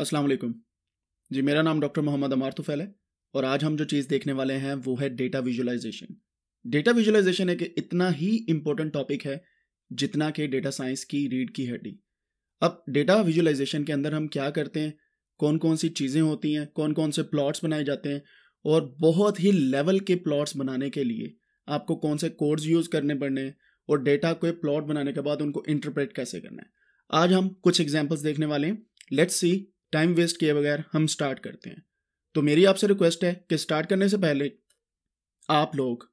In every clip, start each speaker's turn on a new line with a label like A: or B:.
A: अस्सलाम वालेकुम जी मेरा नाम डॉक्टर मोहम्मद अमार तुफैल है और आज हम जो चीज़ देखने वाले हैं वो है डेटा विजुलाइजेशन डेटा विजुलाइजेशन एक इतना ही इम्पोर्टेंट टॉपिक है जितना कि डेटा साइंस की रीड की हड्डी अब डेटा विजुलाइजेशन के अंदर हम क्या करते हैं कौन कौन सी चीज़ें होती हैं कौन कौन से प्लॉट्स बनाए जाते हैं और बहुत ही लेवल के प्लॉट्स बनाने के लिए आपको कौन से कोड्स यूज़ करने पड़ने हैं और डेटा को प्लॉट बनाने के बाद उनको इंटरप्रेट कैसे करना है आज हम कुछ एग्जाम्पल्स देखने वाले हैं लेट्स सी टाइम वेस्ट किए बगैर हम स्टार्ट करते हैं तो मेरी आपसे रिक्वेस्ट है कि स्टार्ट करने से पहले आप लोग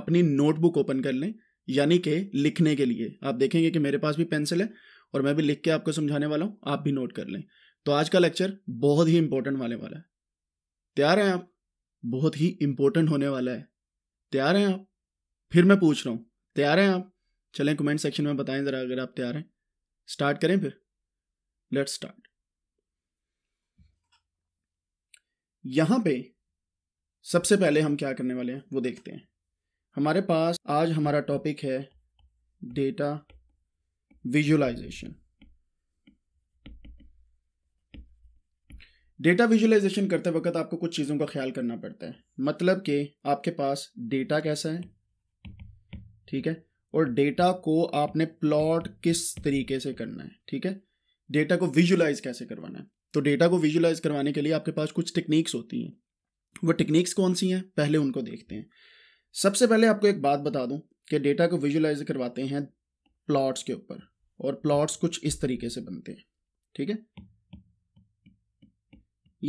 A: अपनी नोटबुक ओपन कर लें यानी कि लिखने के लिए आप देखेंगे कि मेरे पास भी पेंसिल है और मैं भी लिख के आपको समझाने वाला हूँ आप भी नोट कर लें तो आज का लेक्चर बहुत ही इंपॉर्टेंट वाले वाला है तैयार हैं आप बहुत ही इंपॉर्टेंट होने वाला है तैयार हैं आप फिर मैं पूछ रहा हूँ तैयार हैं आप चलें कमेंट सेक्शन में बताएं ज़रा अगर आप तैयार हैं स्टार्ट करें फिर लेट्स स्टार्ट यहां पे सबसे पहले हम क्या करने वाले हैं वो देखते हैं हमारे पास आज हमारा टॉपिक है डेटा विजुअलाइजेशन डेटा विजुअलाइजेशन करते वक्त आपको कुछ चीज़ों का ख्याल करना पड़ता है मतलब कि आपके पास डेटा कैसा है ठीक है और डेटा को आपने प्लॉट किस तरीके से करना है ठीक है डेटा को विजुलाइज कैसे करवाना है तो डेटा को विजुलाइज करवाने के लिए आपके पास कुछ टेक्निक्स होती हैं वो टेक्निक्स कौन सी हैं पहले उनको देखते हैं सबसे पहले आपको एक बात बता दूं कि डेटा को विजुलाइज करवाते हैं प्लॉट्स के ऊपर और प्लॉट्स कुछ इस तरीके से बनते हैं ठीक है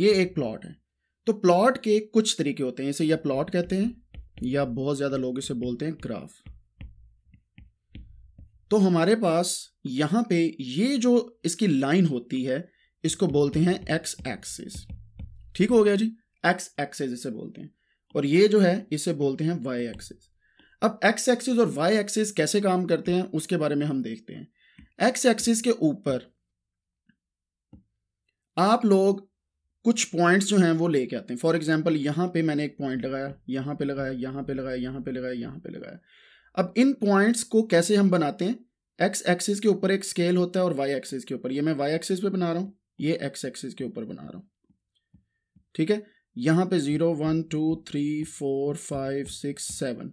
A: ये एक प्लॉट है तो प्लॉट के कुछ तरीके होते हैं इसे या प्लॉट कहते हैं या बहुत ज़्यादा लोग इसे बोलते हैं ग्राफ तो हमारे पास यहां पे ये जो इसकी लाइन होती है इसको बोलते हैं एक्स एक्सिस ठीक हो गया जी एक्स एक्सिस इसे बोलते हैं और ये जो है इसे बोलते हैं वाई एक्सिस अब एक्स एक्सिस और वाई एक्सिस कैसे काम करते हैं उसके बारे में हम देखते हैं एक्स एक्सिस के ऊपर आप लोग कुछ पॉइंट्स जो हैं वो लेके आते हैं फॉर एग्जाम्पल यहाँ पे मैंने एक पॉइंट लगाया यहाँ पे लगाया यहाँ पे लगाया यहाँ पे लगाया यहाँ पे लगाया अब इन पॉइंट्स को कैसे हम बनाते हैं एक्स एक्सिस के ऊपर एक स्केल होता है और वाई एक्सिस के ऊपर ये मैं वाई एक्सिस पे बना रहा हूँ ये एक्स एक्सिस के ऊपर बना रहा हूँ ठीक है यहाँ पे zero one two three four five six seven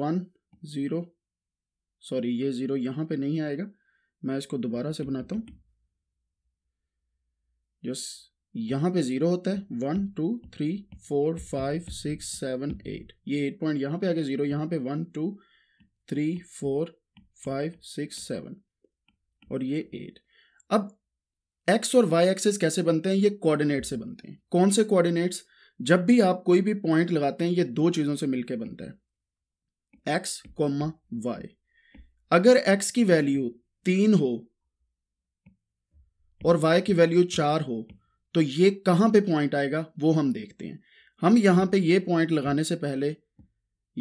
A: one zero sorry ये ज़ीरो यहाँ पे नहीं आएगा मैं इसको दोबारा से बनाता हूँ जस यहाँ पे ज़ीरो होता है one two three four five six seven eight ये एट पॉइंट यहाँ पे आ गया ज़ीरो यहाँ पे one two three four five six seven और ये एट अब एक्स और वाई एक्सेस कैसे बनते हैं ये कोऑर्डिनेट से बनते हैं कौन से कोऑर्डिनेट्स जब भी आप कोई भी पॉइंट लगाते हैं ये दो चीज़ों से मिलकर बनता है एक्स कॉमा वाई अगर एक्स की वैल्यू तीन हो और वाई की वैल्यू चार हो तो ये कहां पे पॉइंट आएगा वो हम देखते हैं हम यहां पे ये पॉइंट लगाने से पहले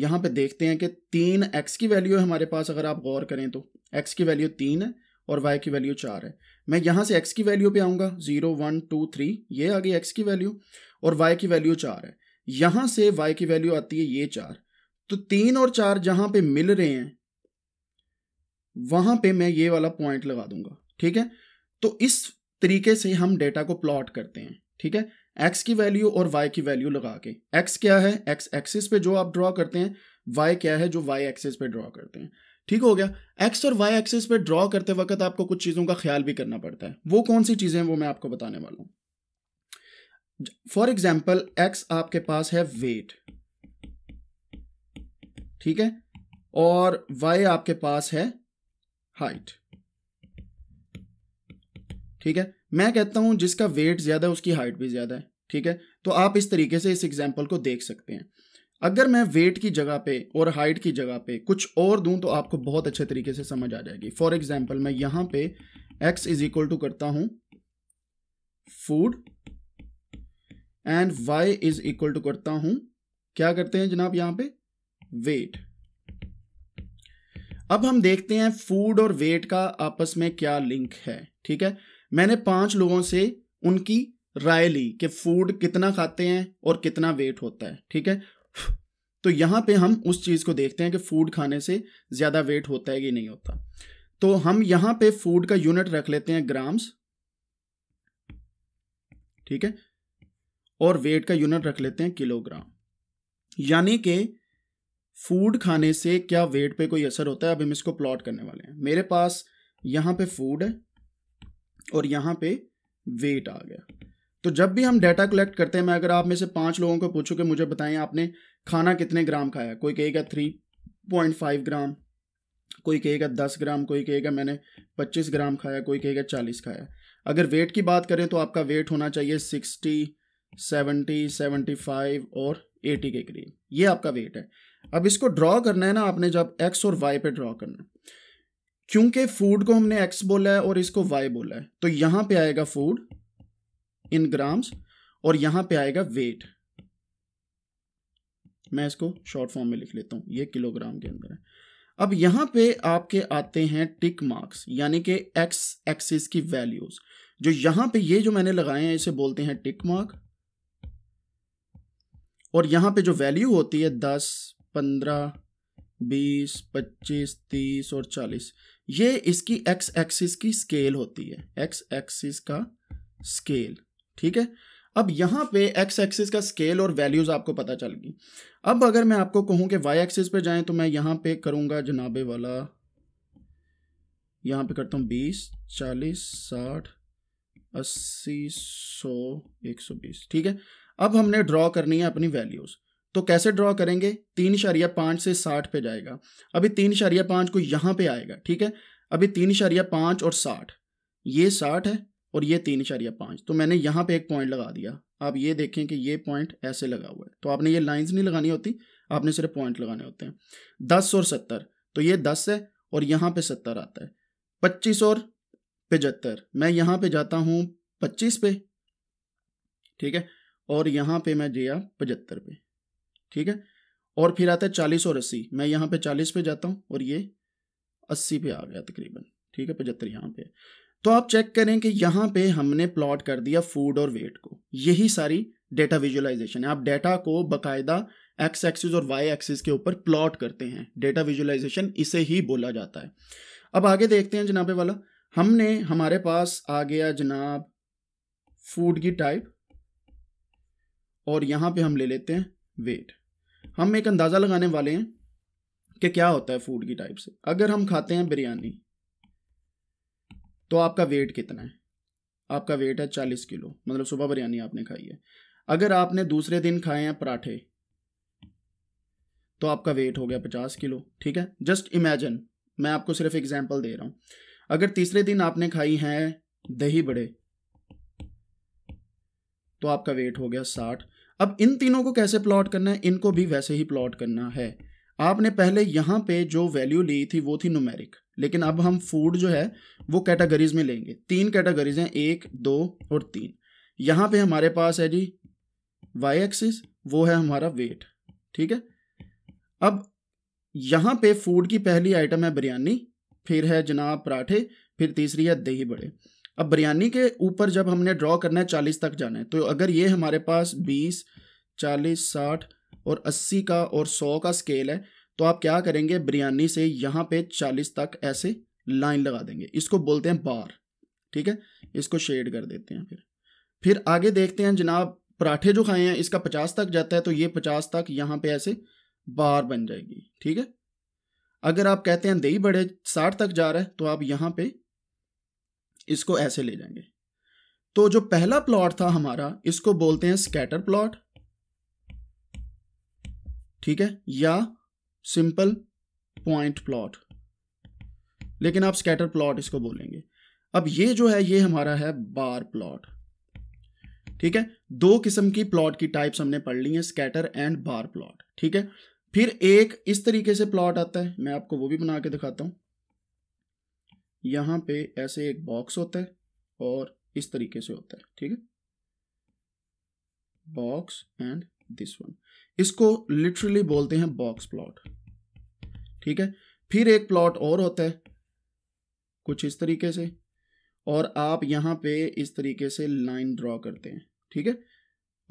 A: यहां पे देखते हैं कि तीन एक्स की वैल्यू है हमारे पास अगर आप गौर करें तो एक्स की वैल्यू तीन है और वाई की वैल्यू चार है मैं यहाँ से एक्स की वैल्यू पे आऊँगा जीरो वन टू थ्री ये आ गई एक्स की वैल्यू और वाई की वैल्यू चार है यहाँ से वाई की वैल्यू आती है ये चार तो तीन और चार जहाँ पे मिल रहे हैं वहां पे मैं ये वाला पॉइंट लगा दूंगा ठीक है तो इस तरीके से हम डेटा को प्लॉट करते हैं ठीक है एक्स की वैल्यू और वाई की वैल्यू लगा के एक्स क्या है एक्स एक्सिस पे जो आप ड्रॉ करते हैं वाई क्या है जो वाई एक्सिस पे ड्रॉ करते हैं ठीक हो गया एक्स और वाई एक्सिस पे ड्रॉ करते वक्त आपको कुछ चीज़ों का ख्याल भी करना पड़ता है वो कौन सी चीज़ें हैं वो मैं आपको बताने वाला हूं फॉर एग्जाम्पल एक्स आपके पास है वेट ठीक है और वाई आपके पास है हाइट ठीक है मैं कहता हूं जिसका वेट ज्यादा है उसकी हाइट भी ज्यादा है ठीक है तो आप इस तरीके से इस एग्जाम्पल को देख सकते हैं अगर मैं वेट की जगह पे और हाइट की जगह पे कुछ और दूं तो आपको बहुत अच्छे तरीके से समझ आ जाएगी फॉर एग्जाम्पल मैं यहां पे x इज इक्वल टू करता हूं food and y is equal to करता हूं क्या करते हैं जनाब यहां पे वेट अब हम देखते हैं फूड और वेट का आपस में क्या लिंक है ठीक है मैंने पांच लोगों से उनकी राय ली कि फूड कितना खाते हैं और कितना वेट होता है ठीक है तो यहाँ पे हम उस चीज़ को देखते हैं कि फूड खाने से ज़्यादा वेट होता है कि नहीं होता तो हम यहाँ पे फूड का यूनिट रख लेते हैं ग्राम्स ठीक है और वेट का यूनिट रख लेते हैं किलोग्राम यानी कि फूड खाने से क्या वेट पे कोई असर होता है अब हम इसको प्लॉट करने वाले हैं मेरे पास यहाँ पे फूड है और यहाँ पे वेट आ गया तो जब भी हम डेटा कलेक्ट करते हैं मैं अगर आप में से पाँच लोगों को पूछूं कि मुझे बताएं आपने खाना कितने ग्राम खाया कोई कहेगा थ्री पॉइंट फाइव ग्राम कोई कहेगा दस ग्राम कोई कहेगा मैंने पच्चीस ग्राम खाया कोई कहेगा चालीस खाया अगर वेट की बात करें तो आपका वेट होना चाहिए सिक्सटी सेवेंटी सेवेंटी फाइव और एटी के करीब ये आपका वेट है अब इसको ड्रॉ करना है ना आपने जब एक्स और वाई पे ड्रॉ करना क्योंकि फूड को हमने एक्स बोला है और इसको वाई बोला है तो यहाँ पे आएगा फूड इन ग्राम्स और यहां पे आएगा वेट मैं इसको शॉर्ट फॉर्म में लिख लेता हूं ये किलोग्राम के अंदर है अब यहां पे आपके आते हैं टिक मार्क्स यानी कि एक्स एक्सिस की वैल्यूज जो यहां पे ये जो मैंने लगाए हैं इसे बोलते हैं टिक मार्क और यहां पे जो वैल्यू होती है दस पंद्रह बीस पच्चीस तीस और चालीस ये इसकी एक्स एक्सिस की स्केल होती है एक्स एक्सिस का स्केल ठीक है अब यहाँ पे एक्स एक्सिस का स्केल और वैल्यूज़ आपको पता चल गई अब अगर मैं आपको कहूँ कि वाई एक्सिस पे जाएं तो मैं यहाँ पे करूँगा जनाबे वाला यहाँ पे करता हूँ बीस चालीस साठ अस्सी सौ एक सौ बीस ठीक है अब हमने ड्रॉ करनी है अपनी वैल्यूज़ तो कैसे ड्रॉ करेंगे तीन इशारिया पाँच से साठ पे जाएगा अभी तीन इशारिया पाँच को यहाँ पे आएगा ठीक है अभी तीन इशारिया पाँच और साठ ये साठ है और ये तीन इशारिया पाँच तो मैंने यहाँ पे एक पॉइंट लगा दिया आप ये देखें कि ये पॉइंट ऐसे लगा हुआ है तो आपने ये लाइंस नहीं लगानी होती आपने सिर्फ पॉइंट लगाने होते हैं दस और सत्तर तो ये दस है और यहाँ पे सत्तर आता है पच्चीस और पचहत्तर मैं यहाँ पे जाता हूँ पच्चीस पे ठीक है और यहाँ पे मैं गया पचहत्तर पे ठीक है और फिर आता है चालीस और अस्सी मैं यहाँ पे चालीस पे जाता हूँ और ये अस्सी पे आ गया तकरीबन ठीक है पचहत्तर यहाँ पे तो आप चेक करें कि यहाँ पे हमने प्लॉट कर दिया फूड और वेट को यही सारी डेटा विजुअलाइजेशन है आप डेटा को बकायदा एक्स एक्सिस और वाई एक्सिस के ऊपर प्लॉट करते हैं डेटा विजुअलाइजेशन इसे ही बोला जाता है अब आगे देखते हैं जनाबे वाला हमने हमारे पास आ गया जनाब फूड की टाइप और यहाँ पे हम ले लेते हैं वेट हम एक अंदाज़ा लगाने वाले हैं कि क्या होता है फूड की टाइप से अगर हम खाते हैं बिरयानी तो आपका वेट कितना है आपका वेट है चालीस किलो मतलब सुबह बिरयानी आपने खाई है अगर आपने दूसरे दिन खाए हैं पराठे तो आपका वेट हो गया पचास किलो ठीक है जस्ट इमेजिन मैं आपको सिर्फ एग्जाम्पल दे रहा हूं अगर तीसरे दिन आपने खाई है दही बड़े तो आपका वेट हो गया साठ अब इन तीनों को कैसे प्लॉट करना है इनको भी वैसे ही प्लॉट करना है आपने पहले यहां पे जो वैल्यू ली थी वो थी नुमेरिक लेकिन अब हम फूड जो है वो कैटेगरीज में लेंगे तीन कैटेगरीज हैं एक दो और तीन यहाँ पे हमारे पास है जी वाई एक्सिस वो है हमारा वेट ठीक है अब यहाँ पे फूड की पहली आइटम है बिरयानी फिर है जनाब पराठे फिर तीसरी है दही बड़े अब बिरयानी के ऊपर जब हमने ड्रॉ करना है चालीस तक जाना है तो अगर ये हमारे पास बीस चालीस साठ और अस्सी का और सौ का स्केल है तो आप क्या करेंगे बिरयानी से यहाँ पे चालीस तक ऐसे लाइन लगा देंगे इसको बोलते हैं बार ठीक है इसको शेड कर देते हैं फिर फिर आगे देखते हैं जनाब पराठे जो खाए हैं इसका पचास तक जाता है तो ये पचास तक यहाँ पे ऐसे बार बन जाएगी ठीक है अगर आप कहते हैं दही बड़े साठ तक जा रहा है तो आप यहाँ पे इसको ऐसे ले जाएंगे तो जो पहला प्लॉट था हमारा इसको बोलते हैं स्कैटर प्लॉट ठीक है या सिंपल पॉइंट प्लॉट लेकिन आप स्कैटर प्लॉट इसको बोलेंगे अब ये जो है ये हमारा है बार प्लॉट ठीक है दो किस्म की प्लॉट की टाइप्स हमने पढ़ ली है स्कैटर एंड बार प्लॉट ठीक है फिर एक इस तरीके से प्लॉट आता है मैं आपको वो भी बना के दिखाता हूं यहां पे ऐसे एक बॉक्स होता है और इस तरीके से होता है ठीक है बॉक्स एंड दिस वन इसको लिटरली बोलते हैं बॉक्स प्लॉट ठीक है फिर एक प्लॉट और होता है कुछ इस तरीके से और आप यहां पे इस तरीके से लाइन ड्रॉ करते हैं ठीक है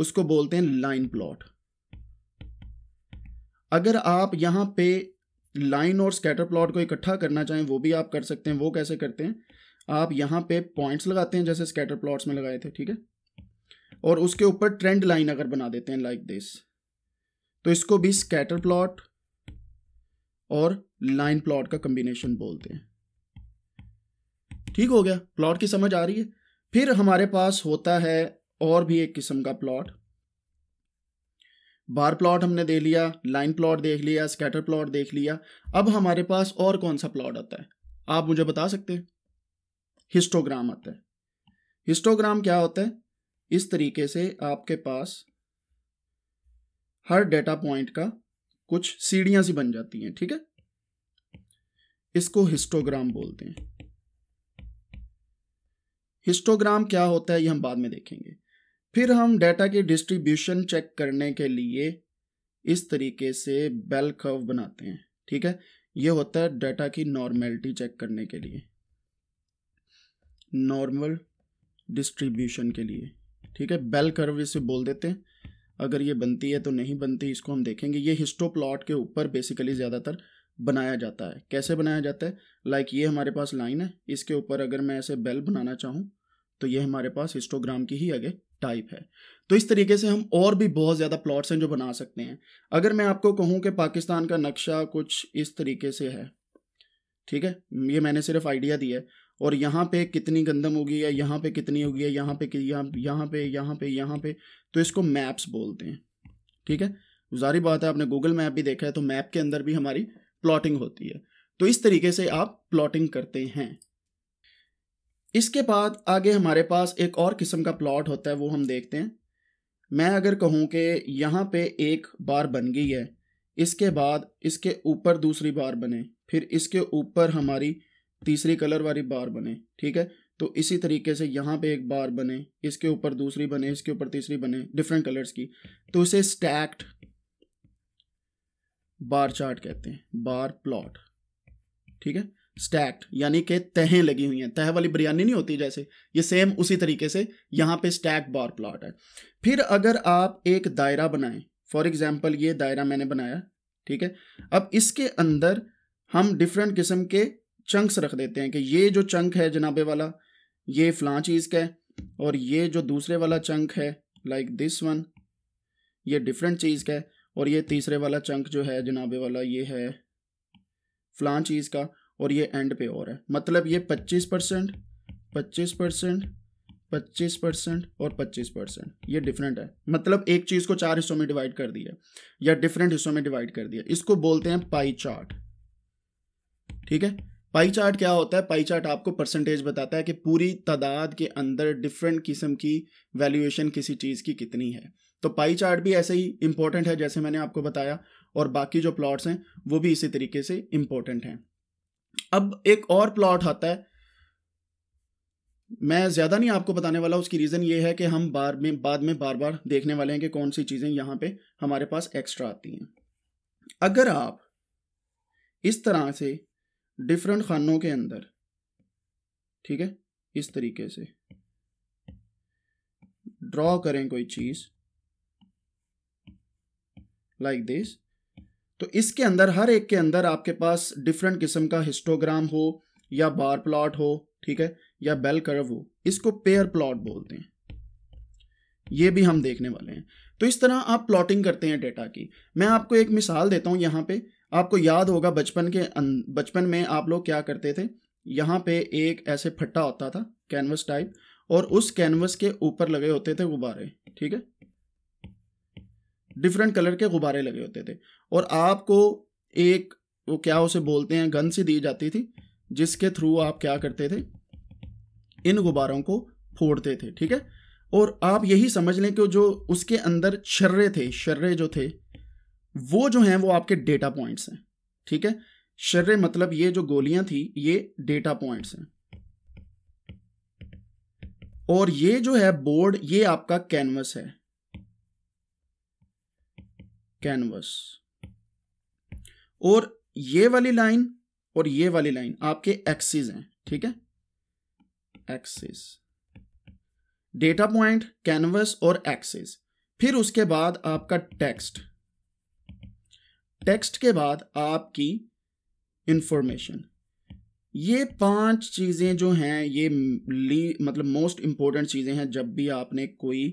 A: उसको बोलते हैं लाइन प्लॉट अगर आप यहां पे लाइन और स्कैटर प्लॉट को इकट्ठा करना चाहें वो भी आप कर सकते हैं वो कैसे करते हैं आप यहां पे पॉइंट्स लगाते हैं जैसे स्कैटर प्लॉट्स में लगाए थे ठीक है और उसके ऊपर ट्रेंड लाइन अगर बना देते हैं लाइक like दिस तो इसको भी स्कैटर प्लॉट और लाइन प्लॉट का कम्बिनेशन बोलते हैं ठीक हो गया प्लॉट की समझ आ रही है फिर हमारे पास होता है और भी एक किस्म का प्लॉट बार प्लॉट हमने दे लिया लाइन प्लॉट देख लिया स्कैटर प्लॉट देख लिया अब हमारे पास और कौन सा प्लॉट आता है आप मुझे बता सकते हैं हिस्टोग्राम आता है हिस्टोग्राम क्या होता है इस तरीके से आपके पास हर डेटा पॉइंट का कुछ सीढ़ियां सी बन जाती हैं ठीक है इसको हिस्टोग्राम बोलते हैं हिस्टोग्राम क्या होता है ये हम बाद में देखेंगे फिर हम डेटा की डिस्ट्रीब्यूशन चेक करने के लिए इस तरीके से बेल कर्व बनाते हैं ठीक है ये होता है डेटा की नॉर्मेलिटी चेक करने के लिए नॉर्मल डिस्ट्रीब्यूशन के लिए ठीक है बेल कर्व इसे बोल देते हैं अगर ये बनती है तो नहीं बनती इसको हम देखेंगे ये हिस्टो प्लॉट के ऊपर बेसिकली ज़्यादातर बनाया जाता है कैसे बनाया जाता है लाइक like ये हमारे पास लाइन है इसके ऊपर अगर मैं ऐसे बेल बनाना चाहूँ तो ये हमारे पास हिस्टोग्राम की ही आगे टाइप है तो इस तरीके से हम और भी बहुत ज़्यादा प्लॉट्स हैं जो बना सकते हैं अगर मैं आपको कहूँ कि पाकिस्तान का नक्शा कुछ इस तरीके से है ठीक है ये मैंने सिर्फ आइडिया दिया है और यहाँ पे कितनी गंदम होगी या यहाँ पे कितनी होगी या यहाँ पे यहाँ यहाँ पे यहाँ पे यहाँ पे तो इसको मैप्स बोलते हैं ठीक है जारी बात है आपने गूगल मैप भी देखा है तो मैप के अंदर भी हमारी प्लॉटिंग होती है तो इस तरीके से आप प्लॉटिंग करते हैं इसके बाद आगे हमारे पास एक और किस्म का प्लॉट होता है वो हम देखते हैं मैं अगर कहूँ कि यहाँ पे एक बार बन गई है इसके बाद इसके ऊपर दूसरी बार बने फिर इसके ऊपर हमारी तीसरी कलर वाली बार बने ठीक है तो इसी तरीके से यहाँ पे एक बार बने इसके ऊपर दूसरी बने इसके ऊपर तीसरी बने डिफरेंट कलर्स की तो इसे स्टैक्ड बार चार्ट कहते हैं बार प्लॉट ठीक है स्टैक्ड यानी कि तहें लगी हुई हैं तह वाली बिरयानी नहीं होती जैसे ये सेम उसी तरीके से यहाँ पे स्टैक बार प्लॉट है फिर अगर आप एक दायरा बनाएं फॉर एग्जाम्पल ये दायरा मैंने बनाया ठीक है अब इसके अंदर हम डिफरेंट किस्म के चंक्स रख देते हैं कि ये जो चंक है जनाबे वाला ये फ्लां चीज़ का है और ये जो दूसरे वाला चंक है लाइक दिस वन ये डिफरेंट चीज़ का है और ये तीसरे वाला चंक जो है जनाबे वाला ये है फ़लाँ चीज़ का और ये एंड पे और है मतलब ये पच्चीस परसेंट पच्चीस परसेंट पच्चीस परसेंट और पच्चीस परसेंट ये डिफरेंट है मतलब एक चीज़ को चार हिस्सों में डिवाइड कर दिया या डिफरेंट हिस्सों में डिवाइड कर दिया इसको बोलते हैं पाई चार्ट ठीक है पाई चार्ट क्या होता है पाई चार्ट आपको परसेंटेज बताता है कि पूरी तादाद के अंदर डिफरेंट किस्म की वैल्यूएशन किसी चीज़ की कितनी है तो पाई चार्ट भी ऐसे ही इंपॉर्टेंट है जैसे मैंने आपको बताया और बाकी जो प्लॉट्स हैं वो भी इसी तरीके से इंपॉर्टेंट हैं अब एक और प्लॉट आता है मैं ज़्यादा नहीं आपको बताने वाला उसकी रीज़न ये है कि हम बार में बाद में बार बार देखने वाले हैं कि कौन सी चीज़ें यहाँ पे हमारे पास एक्स्ट्रा आती हैं अगर आप इस तरह से डिफरेंट खानों के अंदर ठीक है इस तरीके से ड्रॉ करें कोई चीज लाइक दिस तो इसके अंदर हर एक के अंदर आपके पास डिफरेंट किस्म का हिस्टोग्राम हो या बार प्लॉट हो ठीक है या बेल कर्व हो इसको पेयर प्लॉट बोलते हैं ये भी हम देखने वाले हैं तो इस तरह आप प्लॉटिंग करते हैं डेटा की मैं आपको एक मिसाल देता हूं यहां पे आपको याद होगा बचपन के अं, बचपन में आप लोग क्या करते थे यहाँ पे एक ऐसे फट्टा होता था कैनवस टाइप और उस कैनवस के ऊपर लगे होते थे गुब्बारे ठीक है डिफरेंट कलर के गुब्बारे लगे होते थे और आपको एक वो क्या उसे बोलते हैं गन सी दी जाती थी जिसके थ्रू आप क्या करते थे इन गुब्बारों को फोड़ते थे ठीक है और आप यही समझ लें कि जो उसके अंदर शर्रे थे शर्रे जो थे वो जो हैं वो आपके डेटा पॉइंट्स हैं ठीक है शर्रे मतलब ये जो गोलियां थी ये डेटा पॉइंट्स हैं और ये जो है बोर्ड ये आपका कैनवस है कैनवस और ये वाली लाइन और ये वाली लाइन आपके एक्सिस हैं ठीक है एक्सिस डेटा पॉइंट कैनवस और एक्सिस फिर उसके बाद आपका टेक्स्ट टेक्स्ट के बाद आपकी इंफॉर्मेशन ये पांच चीज़ें जो हैं ये ली मतलब मोस्ट इंपॉर्टेंट चीज़ें हैं जब भी आपने कोई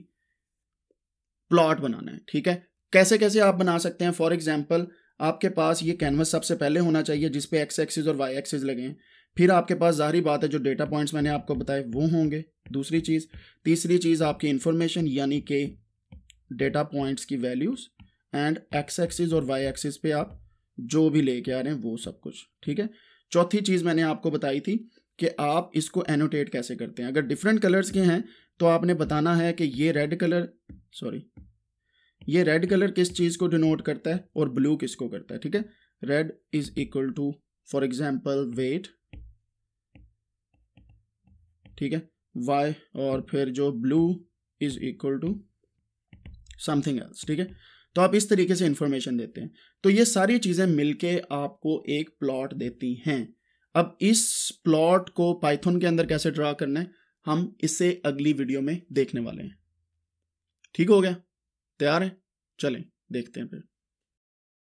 A: प्लॉट बनाना है ठीक है कैसे कैसे आप बना सकते हैं फॉर एग्जाम्पल आपके पास ये कैनवस सबसे पहले होना चाहिए जिसपे एक्स एक्सिस और वाई एक्सिस लगे हैं फिर आपके पास जाहरी बात है जो डेटा पॉइंट्स मैंने आपको बताए वो होंगे दूसरी चीज़ तीसरी चीज़ आपकी इंफॉर्मेशन यानी कि डेटा पॉइंट्स की वैल्यूज़ एंड एक्स एक्सिस और वाई एक्सिस पे आप जो भी लेके आ रहे हैं वो सब कुछ ठीक है चौथी चीज़ मैंने आपको बताई थी कि आप इसको एनोटेट कैसे करते हैं अगर डिफरेंट कलर्स के हैं तो आपने बताना है कि ये रेड कलर सॉरी ये रेड कलर किस चीज़ को डिनोट करता है और ब्लू किसको करता है ठीक है red is equal to for example weight ठीक है वाई और फिर जो blue is equal to something else ठीक है तो आप इस तरीके से इंफॉर्मेशन देते हैं तो ये सारी चीज़ें मिलके आपको एक प्लॉट देती हैं अब इस प्लॉट को पाइथन के अंदर कैसे ड्रा करना है हम इसे अगली वीडियो में देखने वाले हैं ठीक हो गया तैयार है चलें देखते हैं फिर